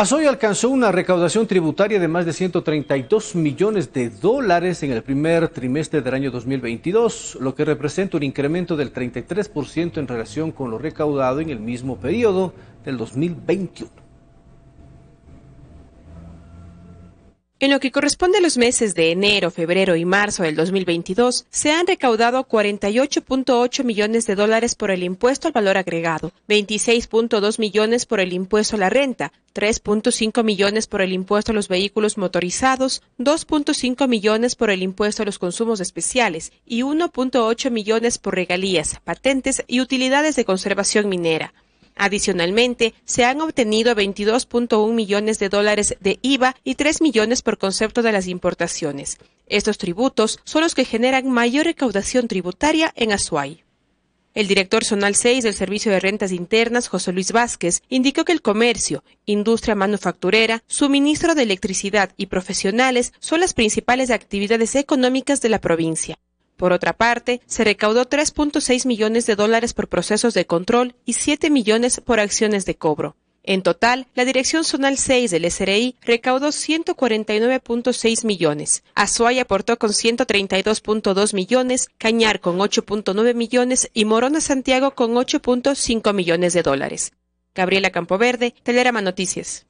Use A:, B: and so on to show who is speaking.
A: Asoy alcanzó una recaudación tributaria de más de 132 millones de dólares en el primer trimestre del año 2022, lo que representa un incremento del 33% en relación con lo recaudado en el mismo periodo del 2021.
B: En lo que corresponde a los meses de enero, febrero y marzo del 2022, se han recaudado 48.8 millones de dólares por el impuesto al valor agregado, 26.2 millones por el impuesto a la renta, 3.5 millones por el impuesto a los vehículos motorizados, 2.5 millones por el impuesto a los consumos especiales y 1.8 millones por regalías, patentes y utilidades de conservación minera. Adicionalmente, se han obtenido 22.1 millones de dólares de IVA y 3 millones por concepto de las importaciones. Estos tributos son los que generan mayor recaudación tributaria en Azuay. El director zonal 6 del Servicio de Rentas Internas, José Luis Vázquez, indicó que el comercio, industria manufacturera, suministro de electricidad y profesionales son las principales actividades económicas de la provincia. Por otra parte, se recaudó 3.6 millones de dólares por procesos de control y 7 millones por acciones de cobro. En total, la Dirección Zonal 6 del SRI recaudó 149.6 millones, Azuay aportó con 132.2 millones, Cañar con 8.9 millones y Morona Santiago con 8.5 millones de dólares. Gabriela Campoverde, Telerama Noticias.